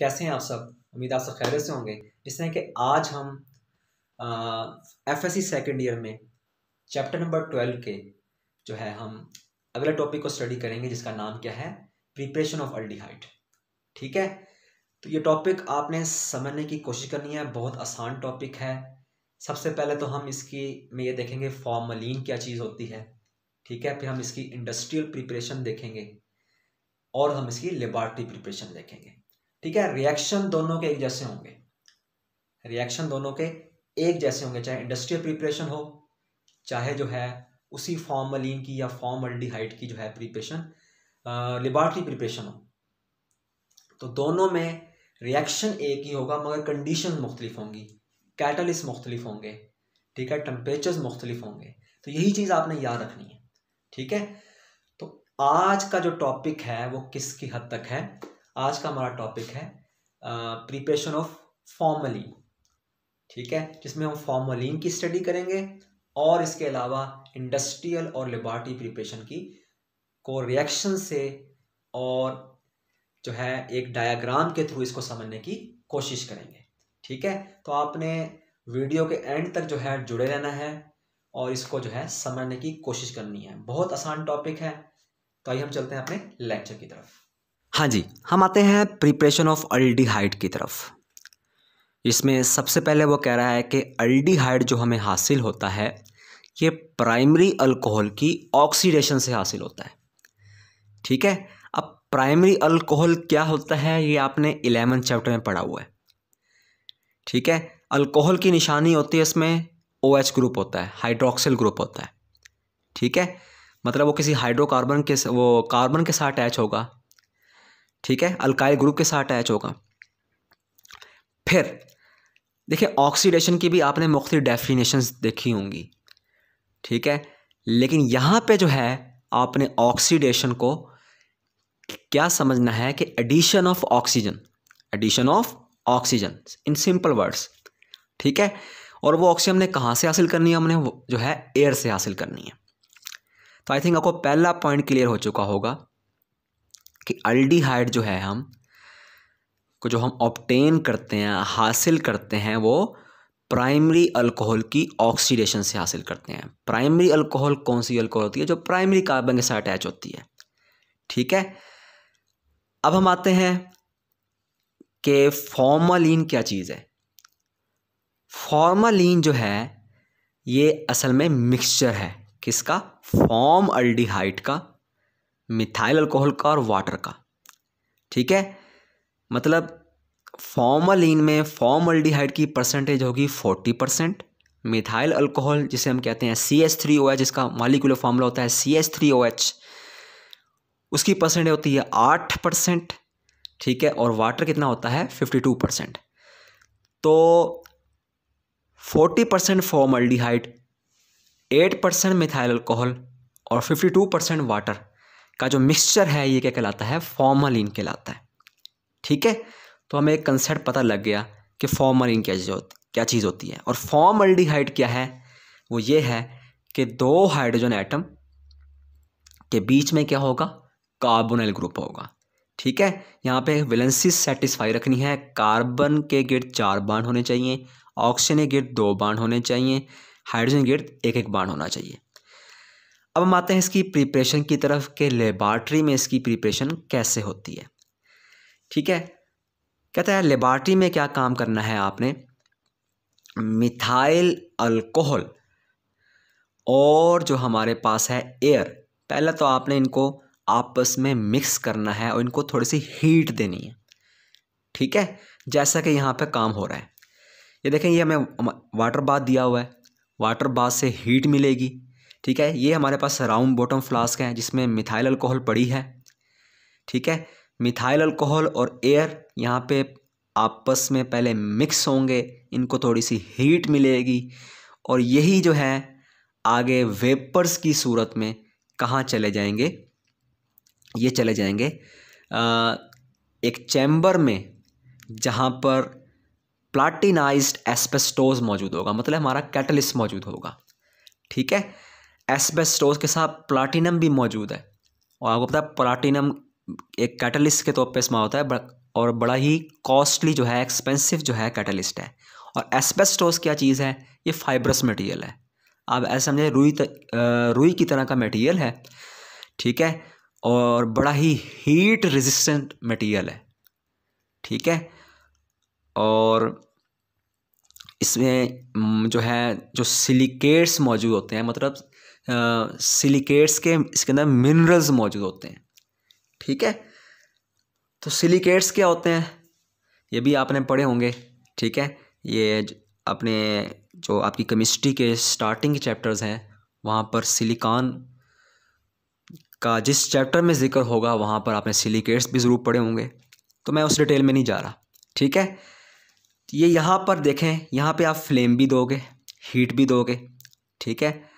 कैसे हैं आप सब उम्मीद आप सब खैर से होंगे जिस तरह कि आज हम F S C second year में चैप्टर नंबर ट्वेल्व के जो है हम अगले टॉपिक को स्टडी करेंगे जिसका नाम क्या है प्रिपरेशन ऑफ अल्डिहाइड ठीक है तो ये टॉपिक आपने समझने की कोशिश करनी है बहुत आसान टॉपिक है सबसे पहले तो हम इसकी में ये देखेंगे फॉर्मलिन क्या चीज़ होती है ठीक है फिर हम इसकी इंडस्ट्रियल प्रिपरेशन देखेंगे और हम इसकी लेबार्ट्री प्रिपरेशन देखेंगे ठीक है रिएक्शन दोनों के एक जैसे होंगे रिएक्शन दोनों के एक जैसे होंगे चाहे इंडस्ट्रियल प्रिपरेशन हो चाहे जो है उसी फॉर्मलिन की या फॉर्मल्डिहाइड की जो है प्रिपरेशन लेबॉर्ट्री प्रिपरेशन हो तो दोनों में रिएक्शन एक ही होगा मगर कंडीशन मुख्तलिफ होंगी कैटलिस मुख्तलिफ होंगे ठीक है टम्परेचर्स मुख्तलिफ होंगे तो यही चीज़ आपने याद रखनी है ठीक है तो आज का जो टॉपिक है वो किसकी हद तक है आज का हमारा टॉपिक है प्रिपरेशन ऑफ फॉर्मलिन ठीक है जिसमें हम फॉर्मलिन की स्टडी करेंगे और इसके अलावा इंडस्ट्रियल और लेबॉर्टरी प्रिपरेशन की को रिएक्शन से और जो है एक डायग्राम के थ्रू इसको समझने की कोशिश करेंगे ठीक है तो आपने वीडियो के एंड तक जो है जुड़े रहना है और इसको जो है समझने की कोशिश करनी है बहुत आसान टॉपिक है तो आइए हम चलते हैं अपने लेक्चर की तरफ हाँ जी हम आते हैं प्रिपरेशन ऑफ अल्डीहाइड की तरफ इसमें सबसे पहले वो कह रहा है कि अल्डीहाइड जो हमें हासिल होता है ये प्राइमरी अल्कोहल की ऑक्सीडेशन से हासिल होता है ठीक है अब प्राइमरी अल्कोहल क्या होता है ये आपने इलेवेंथ चैप्टर में पढ़ा हुआ है ठीक है अल्कोहल की निशानी होती है इसमें ओ OH ग्रुप होता है हाइड्रोक्सिल ग्रुप होता है ठीक है मतलब वो किसी हाइड्रोकार्बन के वो कार्बन के साथ अटैच होगा ठीक है अल्काइल ग्रुप के साथ अटैच होगा फिर देखिए ऑक्सीडेशन की भी आपने मुख्त डेफिनेशंस देखी होंगी ठीक है लेकिन यहाँ पे जो है आपने ऑक्सीडेशन को क्या समझना है कि addition of oxygen addition of oxygen in simple words ठीक है और वो ऑक्सीजन ने कहाँ से हासिल करनी है हमने जो है एयर से हासिल करनी है तो आई थिंक आपको पहला पॉइंट क्लियर हो चुका होगा कि अल्डीहाइड जो है हम को जो हम ऑप्टेन करते हैं हासिल करते हैं वो प्राइमरी अल्कोहल की ऑक्सीडेशन से हासिल करते हैं प्राइमरी अल्कोहल कौन सी अल्कोहल होती है जो प्राइमरी कार्बन के साथ अटैच होती है ठीक है अब हम आते हैं कि फॉर्मालीन क्या चीज़ है फॉर्मालीन जो है ये असल में मिक्सचर है किसका फॉर्म अल्डिहाइड का मिथाइल अल्कोहल का और वाटर का ठीक है मतलब फॉर्मलिन में फॉर्मल्डिहाइड की परसेंटेज होगी फोर्टी परसेंट मिथाइल अल्कोहल जिसे हम कहते हैं C H three O H जिसका मालिकुलर फॉर्मूला होता है C S three O H उसकी परसेंटेज होती है आठ परसेंट ठीक है और वाटर कितना होता है फिफ्टी टू परसेंट तो forty percent formaldehyde eight percent methyl alcohol और फिफ्टी टू परसेंट वाटर का जो मिक्सचर है ये क्या कहलाता है फॉर्मलिन कहलाता है ठीक है तो हमें एक कंसेप्ट पता लग गया कि फॉर्मलिन क्या चीज़ होती क्या चीज़ होती है और फॉर्मल्डिहाइड क्या है वो ये है कि दो हाइड्रोजन एटम के बीच में क्या होगा कार्बोनिल ग्रुप होगा ठीक है यहाँ पे वेलेंसी सेटिस्फाई रखनी है कार्बन के गिर्द चार बाण होने चाहिए ऑक्सीजन के गिर्द दो बाण होने चाहिए हाइड्रोजन गिर्द एक एक बाण होना चाहिए अब हम आते हैं इसकी प्रिपरेशन की तरफ के लेबार्ट्री में इसकी प्रिपरेशन कैसे होती है ठीक है कहता है लेबार्ट्री में क्या काम करना है आपने मिथाइल अल्कोहल और जो हमारे पास है एयर पहले तो आपने इनको आपस में मिक्स करना है और इनको थोड़ी सी हीट देनी है ठीक है जैसा कि यहाँ पे काम हो रहा है ये देखें ये हमें वाटर बाथ दिया हुआ है वाटर बाथ से हीट मिलेगी ठीक है ये हमारे पास राउंड बॉटम फ्लास्क है जिसमें मिथाइल अल्कोहल पड़ी है ठीक है मिथाइल अल्कोहल और एयर यहाँ पे आपस में पहले मिक्स होंगे इनको थोड़ी सी हीट मिलेगी और यही जो है आगे वेपर्स की सूरत में कहाँ चले जाएंगे ये चले जाएंगे आ, एक चैम्बर में जहाँ पर प्लाटिनाइज्ड एस्पेस्टोज मौजूद होगा मतलब हमारा कैटलिस्ट मौजूद होगा ठीक है एसबेस्टोस के साथ प्लाटिनम भी मौजूद है और आपको पता है प्लाटिनम एक कैटलिस्ट के तौर पर इसमें होता है और बड़ा ही कॉस्टली जो है एक्सपेंसिव जो है कैटलिस्ट है और एस्बेस्टोस क्या चीज़ है ये फाइब्रस मटेरियल है आप ऐसे समझें रुई रुई की तरह का मटेरियल है ठीक है और बड़ा ही हीट रेजिस्टेंट मटेरियल है ठीक है और इसमें जो है जो सिलिकेट्स मौजूद होते हैं मतलब सिलिकेट्स के इसके अंदर मिनरल्स मौजूद होते हैं ठीक है तो सिलिकेट्स क्या होते हैं ये भी आपने पढ़े होंगे ठीक है ये अपने जो आपकी केमिस्ट्री के स्टार्टिंग चैप्टर्स हैं वहाँ पर सिलिकॉन का जिस चैप्टर में जिक्र होगा वहाँ पर आपने सिलिकेट्स भी ज़रूर पढ़े होंगे तो मैं उस डिटेल में नहीं जा रहा ठीक है ये यहाँ पर देखें यहाँ पे आप फ्लेम भी दोगे हीट भी दोगे ठीक है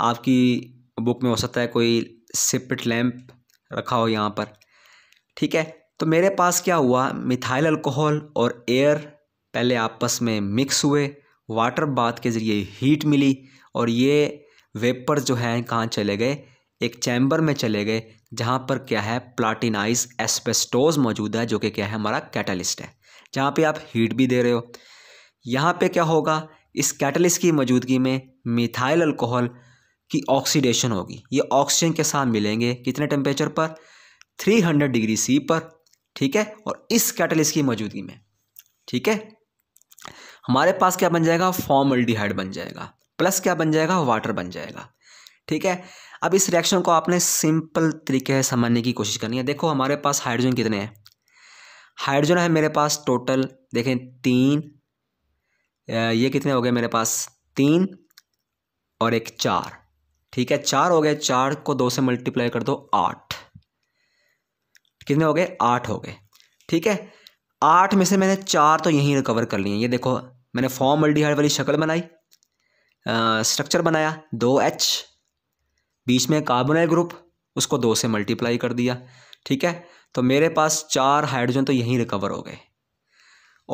आपकी बुक में हो सकता है कोई सिपिट लैम्प रखा हो यहाँ पर ठीक है तो मेरे पास क्या हुआ मिथाइल अल्कोहल और एयर पहले आपस में मिक्स हुए वाटर बाथ के ज़रिए हीट मिली और ये वेपर जो हैं कहाँ चले गए एक चैम्बर में चले गए जहाँ पर क्या है प्लाटिनाइज एस्पेस्टोज मौजूद है जो कि क्या है हमारा कैटलिस्ट है जहाँ पे आप हीट भी दे रहे हो यहाँ पे क्या होगा इस कैटलिस्ट की मौजूदगी में मिथाइल अल्कोहल की ऑक्सीडेशन होगी ये ऑक्सीजन के साथ मिलेंगे कितने टेम्परेचर पर 300 डिग्री सी पर ठीक है और इस कैटलिस्ट की मौजूदगी में ठीक है हमारे पास क्या बन जाएगा फॉर्मल्डिहाइड बन जाएगा प्लस क्या बन जाएगा वाटर बन जाएगा ठीक है अब इस रिएक्शन को आपने सिंपल तरीके से समझने की कोशिश करनी है देखो हमारे पास हाइड्रोजन कितने हैं हाइड्रोजन है मेरे पास टोटल देखें तीन ये कितने हो गए मेरे पास तीन और एक चार ठीक है चार हो गए चार को दो से मल्टीप्लाई कर दो आठ कितने हो गए आठ हो गए ठीक है आठ में से मैंने चार तो यहीं रिकवर कर लिए ये देखो मैंने फॉर्म मल्टीहाइड वाली शक्ल बनाई स्ट्रक्चर बनाया दो एच बीच में कार्बोनाइल ग्रुप उसको दो से मल्टीप्लाई कर दिया ठीक है तो मेरे पास चार हाइड्रोजन तो यहीं रिकवर हो गए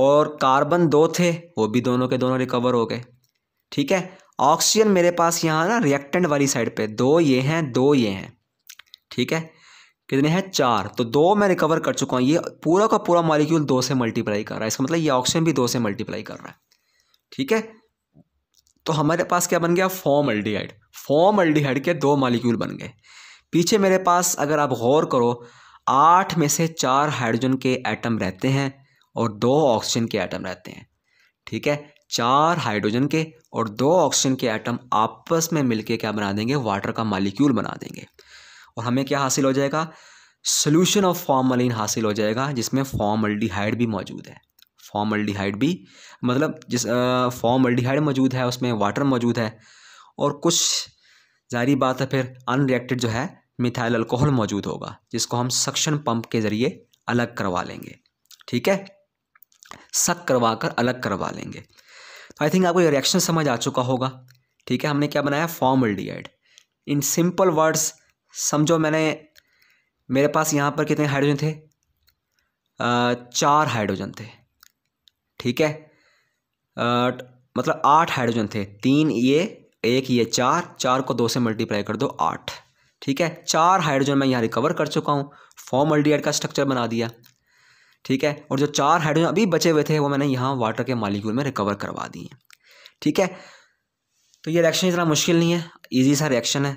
और कार्बन दो थे वो भी दोनों के दोनों रिकवर हो गए ठीक है ऑक्सीजन मेरे पास यहाँ ना रिएक्टेंट वाली साइड पे दो ये हैं दो ये हैं ठीक है कितने हैं चार तो दो मैं रिकवर कर चुका हूँ ये पूरा का पूरा मॉलिक्यूल दो से मल्टीप्लाई कर रहा है इसका मतलब ये ऑक्सीजन भी दो से मल्टीप्लाई कर रहा है ठीक है तो हमारे पास क्या बन गया फॉर्म अल्डीहाइड फॉर्म अल्डीहाइड के दो मालिक्यूल बन गए पीछे मेरे पास अगर आप गौर करो आठ में से चार हाइड्रोजन के एटम रहते हैं और दो ऑक्सीजन के एटम रहते हैं ठीक है चार हाइड्रोजन के और दो ऑक्सीजन के एटम आपस में मिलके क्या बना देंगे वाटर का मालिक्यूल बना देंगे और हमें क्या हासिल हो जाएगा सोल्यूशन ऑफ फॉर्मलिन हासिल हो जाएगा जिसमें फॉर्मल्डिहाइड भी मौजूद है फॉर्मल्डिहाइड भी मतलब जिस फॉर्मल्डिहाइड मौजूद है उसमें वाटर मौजूद है और कुछ जारी बात है फिर अनरिएक्टेड जो है मिथाइल अल्कोहल मौजूद होगा जिसको हम सक्शन पंप के ज़रिए अलग करवा लेंगे ठीक है सक करवा कर अलग करवा लेंगे आई थिंक आपको ये रिएक्शन समझ आ चुका होगा ठीक है हमने क्या बनाया formaldehyde in simple words समझो मैंने मेरे पास यहाँ पर कितने हाइड्रोजन थे आ, चार हाइड्रोजन थे ठीक है आ, मतलब आठ हाइड्रोजन थे तीन ये एक ये चार चार को दो से मल्टीप्लाई कर दो आठ ठीक है चार हाइड्रोजन मैं यहाँ रिकवर कर चुका हूँ फॉर्म अल्डिहाइड का स्ट्रक्चर बना दिया ठीक है और जो चार हाइड्रोजन अभी बचे हुए थे वो मैंने यहाँ वाटर के मालिक्यूल में रिकवर करवा दिए हैं ठीक है तो ये रिएक्शन इतना मुश्किल नहीं है ईजी सा रिएक्शन है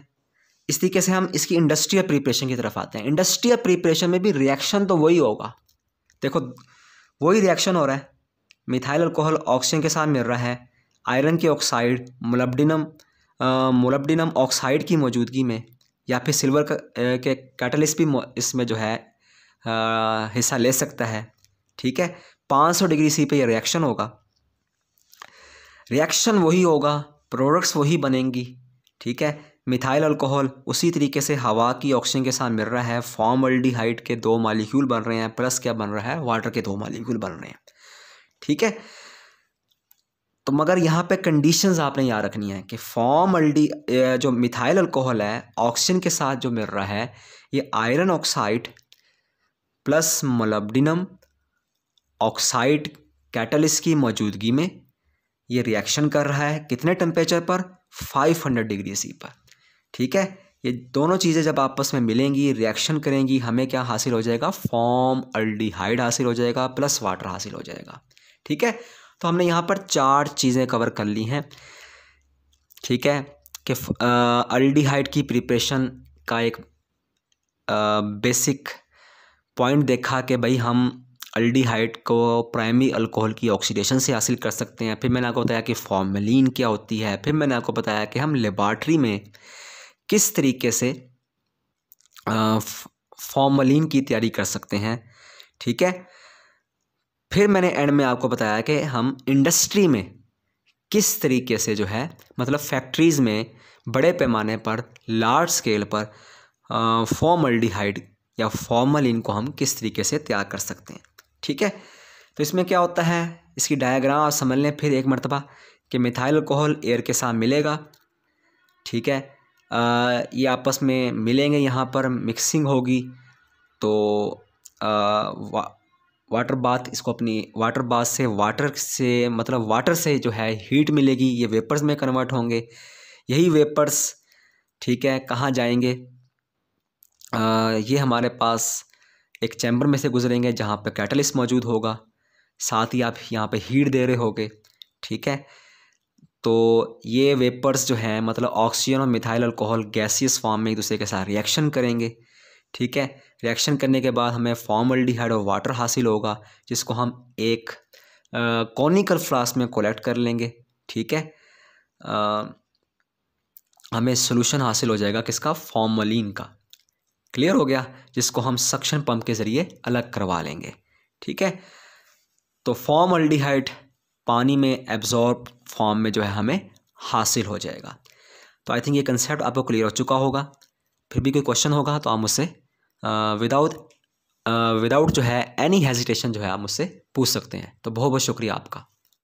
इस तरीके से हम इसकी इंडस्ट्रियल प्रिपरेशन की तरफ आते हैं इंडस्ट्रियल प्रिपरेशन में भी रिएक्शन तो वही होगा देखो वही रिएक्शन हो रहा है मिथाइल अल्कोहल ऑक्सीजन के साथ मिल रहा है आयरन के ऑक्साइड मोलब्डिनम मोलब्डिनम ऑक्साइड की मौजूदगी में या फिर सिल्वर का, के कैटलिस्ट भी इसमें जो है हिस्सा ले सकता है ठीक है 500 डिग्री सी पे ये रिएक्शन होगा रिएक्शन वही होगा प्रोडक्ट्स वही बनेंगी ठीक है मिथाइल अल्कोहल उसी तरीके से हवा की ऑक्सीजन के साथ मिल रहा है फॉर्मल्डिहाइड के दो मालिक्यूल बन रहे हैं प्लस क्या बन रहा है वाटर के दो मालिक्यूल बन रहे हैं ठीक है तो मगर यहाँ पे कंडीशंस आपने याद रखनी है कि फॉर्म अल्डी जो मिथाइल अल्कोहल है ऑक्सीजन के साथ जो मिल रहा है ये iron oxide plus molybdenum oxide catalyst की मौजूदगी में ये रिएक्शन कर रहा है कितने टेम्परेचर पर 500 डिग्री सी पर ठीक है ये दोनों चीज़ें जब आपस में मिलेंगी रिएक्शन करेंगी हमें क्या हासिल हो जाएगा फॉर्म अल्डिहाइड हासिल हो जाएगा प्लस वाटर हासिल हो जाएगा ठीक है तो हमने यहाँ पर चार चीज़ें कवर कर ली हैं ठीक है कि अल्डिहाइड की प्रिपरेशन का एक बेसिक बेसिक पॉइंट देखा कि भाई हम अल्डिहाइड को प्राइमरी अल्कोहल की ऑक्सीडेशन से हासिल कर सकते हैं फिर मैंने आपको बताया कि फॉर्मलिन क्या होती है फिर मैंने आपको बताया कि हम लेबार्ट्री में किस तरीके से फॉर्मलिन की तैयारी कर सकते हैं ठीक है फिर मैंने एंड में आपको बताया कि हम इंडस्ट्री में किस तरीके से जो है मतलब फैक्ट्रीज़ में बड़े पैमाने पर लार्ज स्केल पर फॉर्मल्डिहाइड या फॉर्मल इनको हम किस तरीके से तैयार कर सकते हैं ठीक है तो इसमें क्या होता है इसकी डायग्राम आप समझ लें फिर एक मरतबा कि मिथाइल अल्कोहल एयर के साथ मिलेगा ठीक है आ, ये आपस में मिलेंगे यहाँ पर मिक्सिंग होगी तो आ, वा, वाटर बाथ इसको अपनी वाटर बाथ से वाटर से मतलब वाटर से जो है हीट मिलेगी ये वेपर्स में कन्वर्ट होंगे यही वेपर्स ठीक है कहाँ जाएंगे ये हमारे पास एक चैम्बर में से गुजरेंगे जहाँ पर कैटलिस्ट मौजूद होगा साथ ही आप यहाँ पर हीट दे रहे होगे ठीक है तो ये वेपर्स जो हैं मतलब ऑक्सीजन और मिथाइल अल्कोहल गैसियस फॉर्म में एक दूसरे के साथ रिएक्शन करेंगे ठीक है रिएक्शन करने के बाद हमें फॉर्मल्डिहाइड और वाटर हासिल होगा जिसको हम एक कॉनिकल फ्लास्क में कलेक्ट कर लेंगे ठीक है आ, हमें सोल्यूशन हासिल हो जाएगा किसका फॉर्मलिन का क्लियर हो गया जिसको हम सक्शन पंप के ज़रिए अलग करवा लेंगे ठीक है तो फॉर्म अल्डीहाइट पानी में एब्जॉर्ब फॉर्म में जो है हमें हासिल हो जाएगा तो आई थिंक ये कंसेप्ट आपको क्लियर हो चुका होगा फिर भी कोई क्वेश्चन होगा तो आप मुझसे विदाउट विदाउट जो है एनी हेजिटेशन जो है आप मुझसे पूछ सकते हैं तो बहुत बहुत शुक्रिया आपका